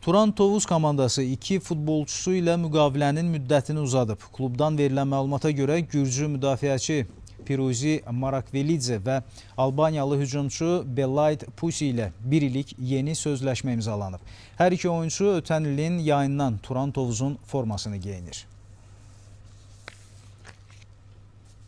Turan Tovuz komandası iki futbolçusu ilə müqavilənin müddətini uzadıb. Klubdan verilən məlumata görə Gürcü müdafiəçi Piruzi Marakvelidze və Albaniyalı hücumçu Belaid Pusi ilə bir illik yeni sözləşmə imzalanıb. Hər iki oyuncu ötən ilin yayından Turan Tovuzun formasını geyinir.